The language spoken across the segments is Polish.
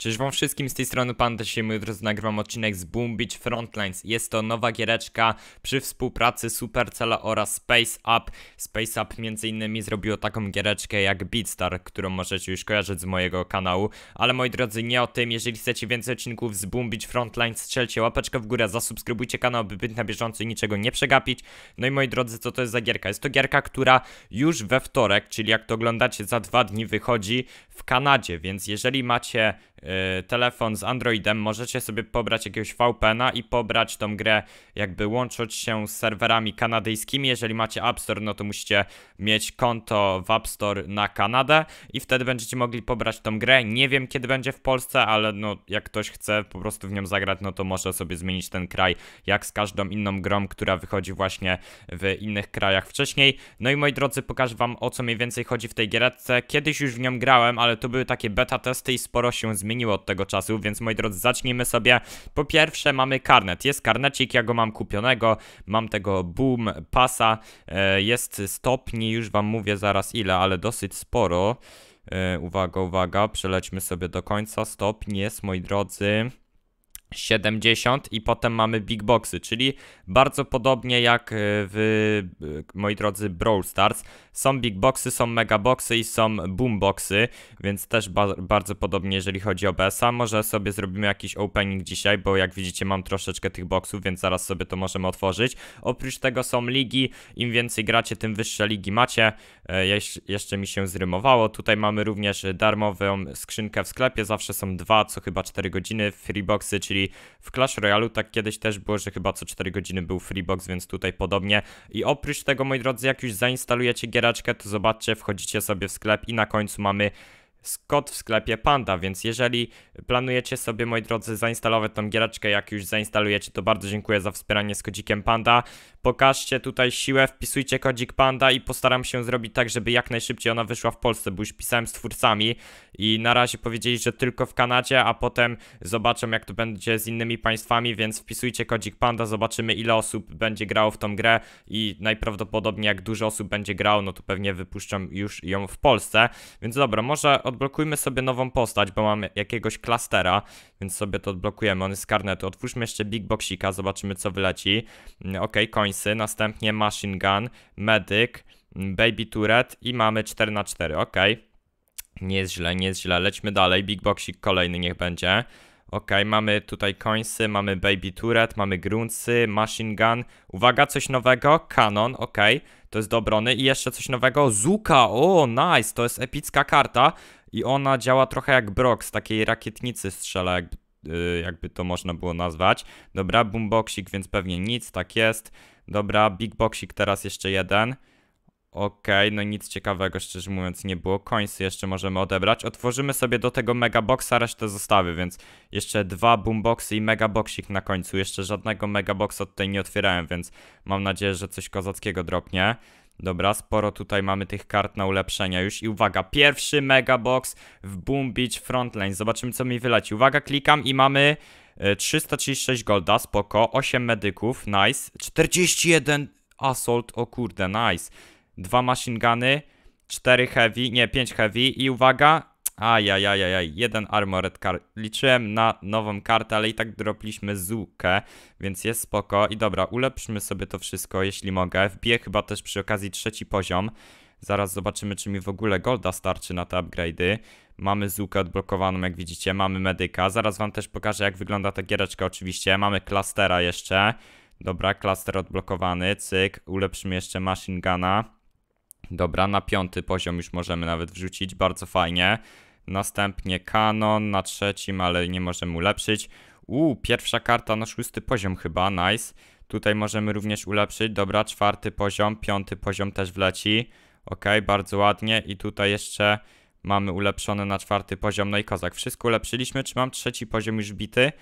Cześć wam wszystkim, z tej strony Pan, dzisiaj moi drodzy nagrywam odcinek z Boom Beach Frontlines. Jest to nowa giereczka przy współpracy Supercella oraz Space Up. Space Up między innymi zrobiło taką giereczkę jak Beatstar, którą możecie już kojarzyć z mojego kanału. Ale moi drodzy, nie o tym, jeżeli chcecie więcej odcinków z Boom Beach Frontlines, strzelcie łapeczkę w górę, zasubskrybujcie kanał, by być na bieżąco i niczego nie przegapić. No i moi drodzy, co to jest za gierka? Jest to gierka, która już we wtorek, czyli jak to oglądacie za dwa dni wychodzi w Kanadzie, więc jeżeli macie Y, telefon z Androidem, możecie sobie pobrać jakiegoś VPN-a i pobrać tą grę, jakby łączyć się z serwerami kanadyjskimi. Jeżeli macie App Store, no to musicie mieć konto w App Store na Kanadę i wtedy będziecie mogli pobrać tą grę. Nie wiem, kiedy będzie w Polsce, ale no, jak ktoś chce po prostu w nią zagrać, no to może sobie zmienić ten kraj, jak z każdą inną grą, która wychodzi właśnie w innych krajach wcześniej. No i moi drodzy, pokażę wam o co mniej więcej chodzi w tej gierce. Kiedyś już w nią grałem, ale to były takie beta testy i sporo się zmieniło zmieniło od tego czasu, więc moi drodzy, zacznijmy sobie. Po pierwsze mamy karnet. Jest karnecik, ja go mam kupionego, mam tego boom pasa, e, jest stopni, już wam mówię zaraz ile, ale dosyć sporo. E, uwaga, uwaga, przelećmy sobie do końca. Stopni jest, moi drodzy... 70 i potem mamy big boxy, czyli bardzo podobnie jak e, w, e, moi drodzy, Brawl Stars. Są big boxy, są mega boxy i są boom boxy, więc też ba bardzo podobnie jeżeli chodzi o BSA. Może sobie zrobimy jakiś opening dzisiaj, bo jak widzicie mam troszeczkę tych boxów, więc zaraz sobie to możemy otworzyć. Oprócz tego są ligi, im więcej gracie, tym wyższe ligi macie. E, jeś jeszcze mi się zrymowało. Tutaj mamy również darmową skrzynkę w sklepie, zawsze są dwa, co chyba 4 godziny, free boxy, czyli czyli w Clash Royale tak kiedyś też było, że chyba co 4 godziny był freebox, więc tutaj podobnie. I oprócz tego, moi drodzy, jak już zainstalujecie gieraczkę, to zobaczcie, wchodzicie sobie w sklep i na końcu mamy kod w sklepie Panda, więc jeżeli planujecie sobie, moi drodzy, zainstalować tą gieraczkę, jak już zainstalujecie, to bardzo dziękuję za wspieranie z kodzikiem Panda. Pokażcie tutaj siłę, wpisujcie kodzik Panda i postaram się zrobić tak, żeby jak najszybciej ona wyszła w Polsce, bo już pisałem z twórcami i na razie powiedzieli, że tylko w Kanadzie, a potem zobaczę jak to będzie z innymi państwami, więc wpisujcie kodzik Panda, zobaczymy ile osób będzie grało w tą grę i najprawdopodobniej jak dużo osób będzie grało, no to pewnie wypuszczam już ją w Polsce. Więc dobra, może odblokujmy sobie nową postać, bo mam jakiegoś klastera, więc sobie to odblokujemy. On jest z karnetu. Otwórzmy jeszcze Big Boxika, zobaczymy co wyleci. Mm, ok, końsy, następnie Machine Gun, Medic, mm, Baby Turret i mamy 4 na 4 ok. Nie jest źle, nie jest źle. Lećmy dalej. Big Boxik kolejny niech będzie. Ok, mamy tutaj końsy, mamy Baby Turret, mamy Gruncy, Machine Gun. Uwaga, coś nowego, Kanon, ok, to jest do obrony. I jeszcze coś nowego, Zuka, o nice, to jest epicka karta i ona działa trochę jak Brock, z takiej rakietnicy strzela, jakby, y, jakby to można było nazwać. Dobra, boomboxik, więc pewnie nic, tak jest. Dobra, bigboxik teraz jeszcze jeden. Okej, okay, no nic ciekawego szczerze mówiąc nie było. Końcy jeszcze możemy odebrać. Otworzymy sobie do tego megaboxa resztę zostawy, więc jeszcze dwa boomboxy i megaboxik na końcu. Jeszcze żadnego megaboxa tutaj nie otwierałem, więc mam nadzieję, że coś kozackiego dropnie. Dobra, sporo tutaj mamy tych kart na ulepszenia już. I uwaga, pierwszy mega box w Boom Beach Frontline. Zobaczymy, co mi wyleci. Uwaga, klikam i mamy 336 e, golda, spoko. 8 medyków, nice. 41 assault, o kurde, nice. Dwa machine guny, 4 heavy, nie, 5 heavy. I uwaga, Ajajajajaj, jeden Armored Card. Liczyłem na nową kartę, ale i tak dropliśmy Zukę, więc jest spoko. I dobra, ulepszmy sobie to wszystko, jeśli mogę. Wbiję chyba też przy okazji trzeci poziom. Zaraz zobaczymy, czy mi w ogóle golda starczy na te upgrade'y. Mamy Zukę odblokowaną, jak widzicie, mamy medyka. Zaraz wam też pokażę, jak wygląda ta giereczka oczywiście. Mamy klastera jeszcze. Dobra, klaster odblokowany, cyk. Ulepszymy jeszcze Machine Guna. Dobra, na piąty poziom już możemy nawet wrzucić, bardzo fajnie. Następnie Kanon na trzecim, ale nie możemy ulepszyć. Uuu, pierwsza karta na szósty poziom chyba, nice. Tutaj możemy również ulepszyć, dobra, czwarty poziom, piąty poziom też wleci. Ok, bardzo ładnie i tutaj jeszcze mamy ulepszone na czwarty poziom, no i kozak. Wszystko ulepszyliśmy, czy mam trzeci poziom już bity?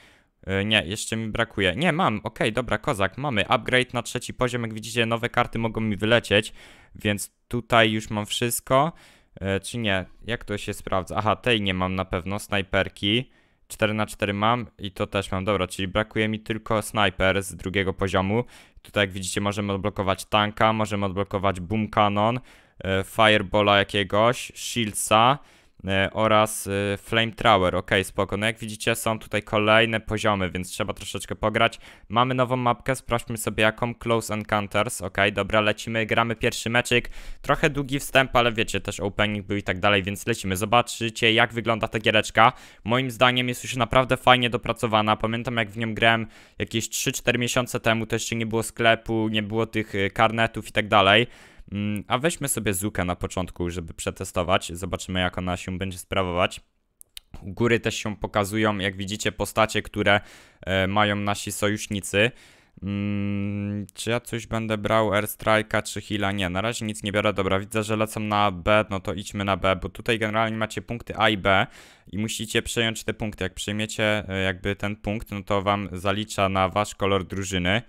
Yy, nie, jeszcze mi brakuje. Nie, mam, ok, dobra, kozak, mamy upgrade na trzeci poziom, jak widzicie nowe karty mogą mi wylecieć, więc tutaj już mam wszystko. E, czy nie? Jak to się sprawdza? Aha, tej nie mam na pewno, snajperki. 4 na 4 mam i to też mam. Dobra, czyli brakuje mi tylko snajper z drugiego poziomu. Tutaj jak widzicie możemy odblokować tanka, możemy odblokować boom cannon, e, fireballa jakiegoś, shieldsa. E, oraz e, Flame Tower. Ok, spoko. No jak widzicie, są tutaj kolejne poziomy, więc trzeba troszeczkę pograć. Mamy nową mapkę, sprawdźmy sobie jaką. Close Encounters. Ok, dobra, lecimy, gramy pierwszy meczyk. Trochę długi wstęp, ale wiecie, też opening był i tak dalej, więc lecimy. Zobaczycie, jak wygląda ta giereczka. Moim zdaniem jest już naprawdę fajnie dopracowana. Pamiętam, jak w nią grałem jakieś 3-4 miesiące temu, to jeszcze nie było sklepu, nie było tych e, karnetów i tak dalej. Mm, a weźmy sobie Zukę na początku, żeby przetestować. Zobaczymy, jak ona się będzie sprawować. góry też się pokazują, jak widzicie, postacie, które e, mają nasi sojusznicy. Mm, czy ja coś będę brał Airstrike'a czy Hila? Nie, na razie nic nie biorę. Dobra, widzę, że lecą na B, no to idźmy na B, bo tutaj generalnie macie punkty A i B i musicie przejąć te punkty. Jak przejmiecie, e, jakby ten punkt, no to wam zalicza na wasz kolor drużyny.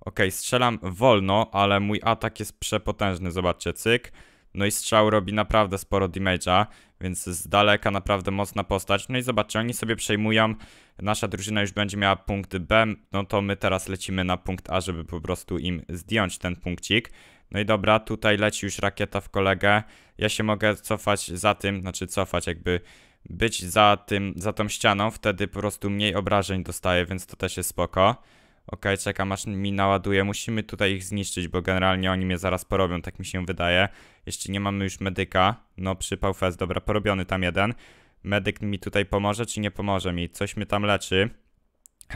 Okej, okay, strzelam wolno, ale mój atak jest przepotężny, zobaczcie, cyk. No i strzał robi naprawdę sporo damage'a, więc z daleka naprawdę mocna postać. No i zobaczcie, oni sobie przejmują, nasza drużyna już będzie miała punkt B, no to my teraz lecimy na punkt A, żeby po prostu im zdjąć ten punkcik. No i dobra, tutaj leci już rakieta w kolegę. Ja się mogę cofać za tym, znaczy cofać jakby być za tym, za tą ścianą, wtedy po prostu mniej obrażeń dostaję, więc to też jest spoko. Okej, okay, czekam aż mi naładuje. Musimy tutaj ich zniszczyć, bo generalnie oni mnie zaraz porobią, tak mi się wydaje. Jeszcze nie mamy już medyka. No, przypał fest, dobra, porobiony tam jeden. Medyk mi tutaj pomoże, czy nie pomoże mi? Coś mnie tam leczy.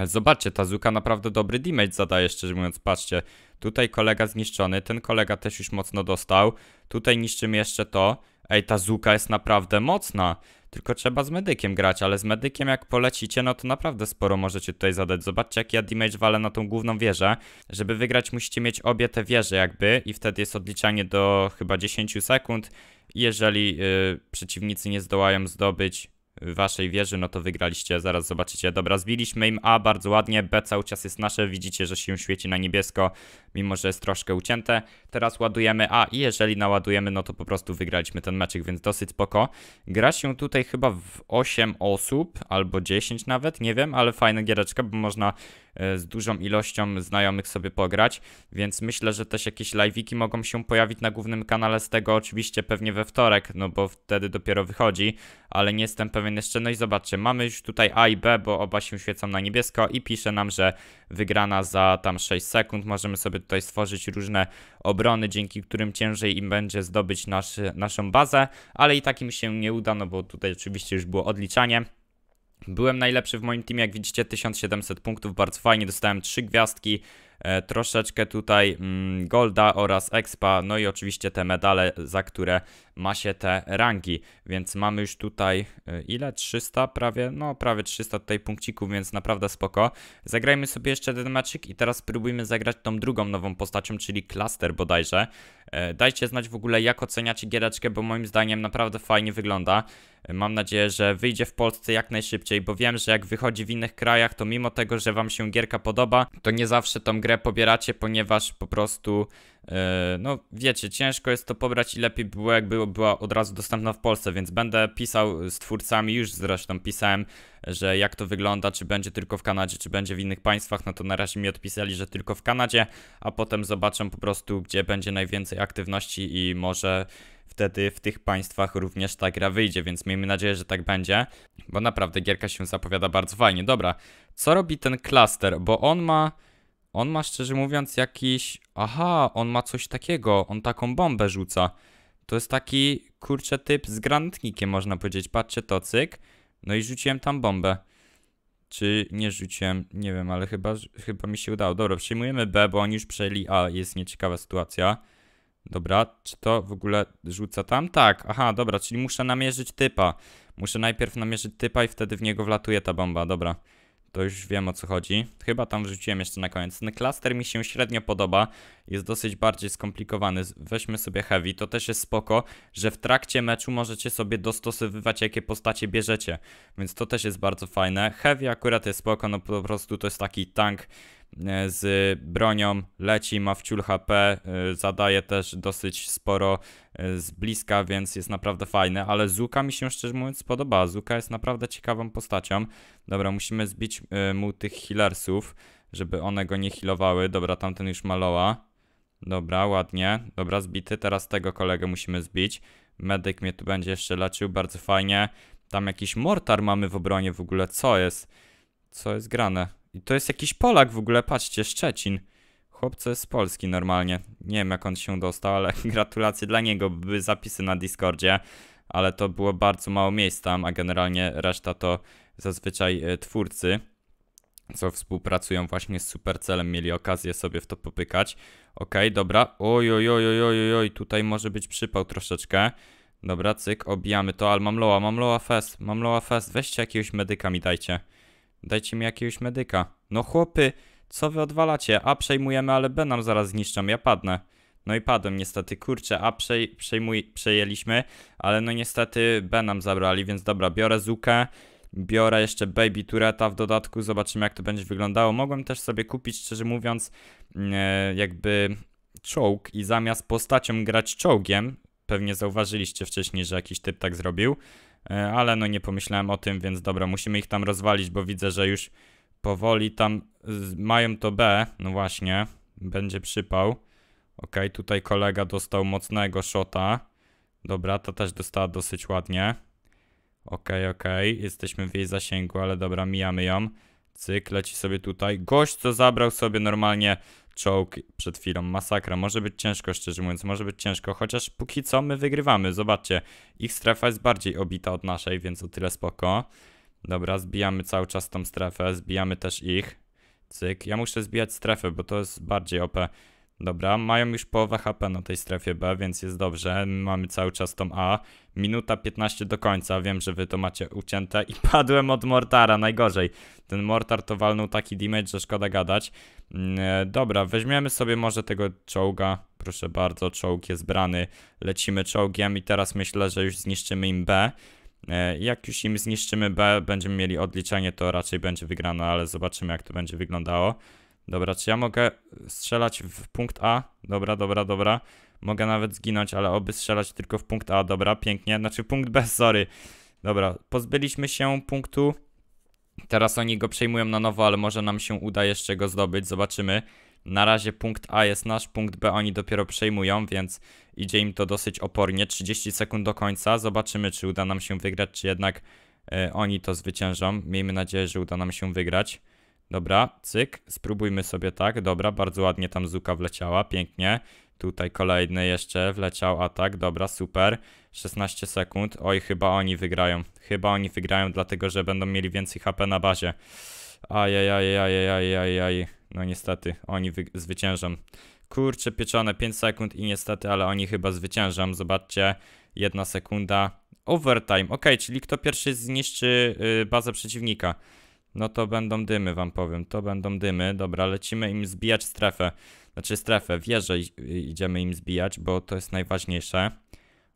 zobaczcie, ta Zuka naprawdę dobry damage zadaje, szczerze mówiąc, patrzcie. Tutaj kolega zniszczony, ten kolega też już mocno dostał. Tutaj niszczymy jeszcze to. Ej, ta Zuka jest naprawdę mocna. Tylko trzeba z medykiem grać, ale z medykiem jak polecicie, no to naprawdę sporo możecie tutaj zadać. Zobaczcie jak ja damage walę na tą główną wieżę. Żeby wygrać musicie mieć obie te wieże jakby i wtedy jest odliczanie do chyba 10 sekund. Jeżeli yy, przeciwnicy nie zdołają zdobyć waszej wieży, no to wygraliście, zaraz zobaczycie. Dobra, zbiliśmy im A bardzo ładnie, B cały czas jest nasze, widzicie, że się świeci na niebiesko, mimo że jest troszkę ucięte. Teraz ładujemy A i jeżeli naładujemy, no to po prostu wygraliśmy ten meczek, więc dosyć spoko. Gra się tutaj chyba w 8 osób, albo 10 nawet, nie wiem, ale fajna giereczka, bo można E, z dużą ilością znajomych sobie pograć, więc myślę, że też jakieś live'iki mogą się pojawić na głównym kanale z tego, oczywiście pewnie we wtorek, no bo wtedy dopiero wychodzi, ale nie jestem pewien jeszcze, no i zobaczcie, mamy już tutaj A i B, bo oba się świecą na niebiesko i pisze nam, że wygrana za tam 6 sekund, możemy sobie tutaj stworzyć różne obrony, dzięki którym ciężej im będzie zdobyć nasz, naszą bazę, ale i takim się nie uda, no bo tutaj oczywiście już było odliczanie. Byłem najlepszy w moim teamie, jak widzicie, 1700 punktów, bardzo fajnie, dostałem 3 gwiazdki, e, troszeczkę tutaj mm, golda oraz expa, no i oczywiście te medale, za które ma się te rangi, więc mamy już tutaj e, ile? 300 prawie? No prawie 300 tutaj punkcików, więc naprawdę spoko. Zagrajmy sobie jeszcze ten meczyk i teraz spróbujmy zagrać tą drugą nową postacią, czyli Cluster bodajże. E, dajcie znać w ogóle jak oceniacie giereczkę, bo moim zdaniem naprawdę fajnie wygląda. Mam nadzieję, że wyjdzie w Polsce jak najszybciej, bo wiem, że jak wychodzi w innych krajach, to mimo tego, że wam się gierka podoba, to nie zawsze tą grę pobieracie, ponieważ po prostu e, no wiecie, ciężko jest to pobrać i lepiej było jakby była od razu dostępna w Polsce, więc będę pisał z twórcami, już zresztą pisałem, że jak to wygląda, czy będzie tylko w Kanadzie, czy będzie w innych państwach, no to na razie mi odpisali, że tylko w Kanadzie, a potem zobaczę po prostu, gdzie będzie najwięcej aktywności i może wtedy w tych państwach również ta gra wyjdzie, więc miejmy nadzieję, że tak będzie, bo naprawdę gierka się zapowiada bardzo fajnie. Dobra, co robi ten klaster? Bo on ma... On ma szczerze mówiąc jakiś... Aha, on ma coś takiego, on taką bombę rzuca. To jest taki, kurczę, typ z granatnikiem można powiedzieć. Patrzcie to, cyk. No i rzuciłem tam bombę. Czy nie rzuciłem? Nie wiem, ale chyba, chyba mi się udało. Dobra, przyjmujemy B, bo oni już przejęli A. Jest nieciekawa sytuacja. Dobra, czy to w ogóle rzuca tam? Tak, aha, dobra, czyli muszę namierzyć typa. Muszę najpierw namierzyć typa i wtedy w niego wlatuje ta bomba, dobra. To już wiem o co chodzi. Chyba tam wrzuciłem jeszcze na koniec. Ten klaster mi się średnio podoba. Jest dosyć bardziej skomplikowany. Weźmy sobie heavy. To też jest spoko, że w trakcie meczu możecie sobie dostosowywać jakie postacie bierzecie. Więc to też jest bardzo fajne. Heavy akurat jest spoko, no po prostu to jest taki tank E, z bronią, leci, ma wciul HP, e, zadaje też dosyć sporo e, z bliska, więc jest naprawdę fajny, ale Zuka mi się szczerze mówiąc podoba. Zuka jest naprawdę ciekawą postacią. Dobra, musimy zbić mu tych healersów, żeby one go nie healowały. Dobra, tamten już maloła. Dobra, ładnie. Dobra, zbity. Teraz tego kolegę musimy zbić. Medyk mnie tu będzie jeszcze leczył, bardzo fajnie. Tam jakiś mortar mamy w obronie w ogóle, co jest? Co jest grane? I to jest jakiś Polak w ogóle, patrzcie, Szczecin. Chłopcy z Polski normalnie. Nie wiem jak on się dostał, ale gratulacje dla niego. Były zapisy na Discordzie, ale to było bardzo mało miejsc tam, a generalnie reszta to zazwyczaj e, twórcy, co współpracują właśnie z Supercelem, mieli okazję sobie w to popykać. Okej, okay, dobra. Oj, oj, oj, oj, oj, tutaj może być przypał troszeczkę. Dobra, cyk, obijamy to, ale mam loa, mam loa fest, mam loa fest. Weźcie jakiegoś medyka mi dajcie. Dajcie mi jakiegoś medyka. No chłopy, co wy odwalacie? A przejmujemy, ale B nam zaraz zniszczą, ja padnę. No i padłem niestety, kurczę, A przej, przejmuj, przejęliśmy, ale no niestety B nam zabrali, więc dobra, biorę Zukę, biorę jeszcze Baby Tureta w dodatku, zobaczymy jak to będzie wyglądało. Mogłem też sobie kupić, szczerze mówiąc, mm, e, jakby czołg i zamiast postacią grać czołgiem, pewnie zauważyliście wcześniej, że jakiś typ tak zrobił, E, ale no nie pomyślałem o tym, więc dobra, musimy ich tam rozwalić, bo widzę, że już powoli tam mają to B, no właśnie, będzie przypał. Ok, tutaj kolega dostał mocnego shota. Dobra, ta też dostała dosyć ładnie. Ok, ok, jesteśmy w jej zasięgu, ale dobra, mijamy ją. Cyk, leci sobie tutaj. Gość, co zabrał sobie normalnie czołg przed chwilą, masakra, może być ciężko szczerze mówiąc, może być ciężko, chociaż póki co my wygrywamy, zobaczcie, ich strefa jest bardziej obita od naszej, więc o tyle spoko. Dobra, zbijamy cały czas tą strefę, zbijamy też ich, cyk, ja muszę zbijać strefę, bo to jest bardziej OP. Dobra, mają już połowę HP na tej strefie B, więc jest dobrze. My mamy cały czas tą A. Minuta 15 do końca, wiem, że wy to macie ucięte i padłem od mortara, najgorzej. Ten mortar to walnął taki damage, że szkoda gadać. Yy, dobra, weźmiemy sobie może tego czołga, proszę bardzo, czołg jest brany. Lecimy czołgiem i teraz myślę, że już zniszczymy im B. E, jak już im zniszczymy B, będziemy mieli odliczenie, to raczej będzie wygrana, ale zobaczymy jak to będzie wyglądało. Dobra, czy ja mogę strzelać w punkt A? Dobra, dobra, dobra. Mogę nawet zginąć, ale oby strzelać tylko w punkt A. Dobra, pięknie. Znaczy punkt B, sorry. Dobra, pozbyliśmy się punktu. Teraz oni go przejmują na nowo, ale może nam się uda jeszcze go zdobyć. Zobaczymy. Na razie punkt A jest nasz, punkt B oni dopiero przejmują, więc idzie im to dosyć opornie. 30 sekund do końca. Zobaczymy, czy uda nam się wygrać, czy jednak y, oni to zwyciężą. Miejmy nadzieję, że uda nam się wygrać. Dobra, cyk, spróbujmy sobie tak, dobra, bardzo ładnie tam Zuka wleciała, pięknie. Tutaj kolejny jeszcze wleciał atak, dobra, super. 16 sekund, oj, chyba oni wygrają, chyba oni wygrają, dlatego że będą mieli więcej HP na bazie. Ajajajajajajajaj, no niestety, oni zwyciężą. Kurczę, pieczone 5 sekund i niestety, ale oni chyba zwyciężą, zobaczcie, jedna sekunda. Overtime, ok, czyli kto pierwszy zniszczy y, bazę przeciwnika. No to będą dymy, wam powiem. To będą dymy. Dobra, lecimy im zbijać strefę. Znaczy strefę, wieżę idziemy im zbijać, bo to jest najważniejsze.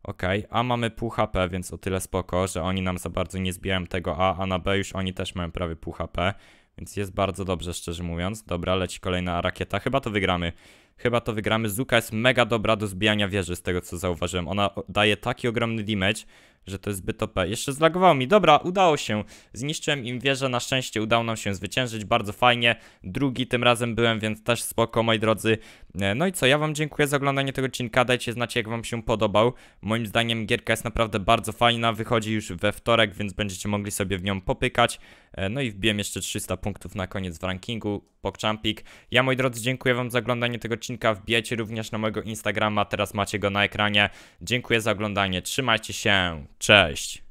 Ok, a mamy pół HP, więc o tyle spoko, że oni nam za bardzo nie zbijają tego A, a na B już oni też mają prawie pół HP. Więc jest bardzo dobrze, szczerze mówiąc. Dobra, leci kolejna rakieta. Chyba to wygramy. Chyba to wygramy. Zuka jest mega dobra do zbijania wieży, z tego co zauważyłem. Ona daje taki ogromny damage, że to jest zbyt OP. Jeszcze zlagowało mi. Dobra, udało się. Zniszczyłem im wieżę, na szczęście udało nam się zwyciężyć, bardzo fajnie. Drugi tym razem byłem, więc też spoko, moi drodzy. E, no i co, ja wam dziękuję za oglądanie tego odcinka, dajcie znać jak wam się podobał. Moim zdaniem gierka jest naprawdę bardzo fajna, wychodzi już we wtorek, więc będziecie mogli sobie w nią popykać. E, no i wbiłem jeszcze 300 punktów na koniec w rankingu. Pokczampik, Ja moi drodzy dziękuję Wam za oglądanie tego odcinka, wbijajcie również na mojego Instagrama, teraz macie go na ekranie. Dziękuję za oglądanie, trzymajcie się, cześć!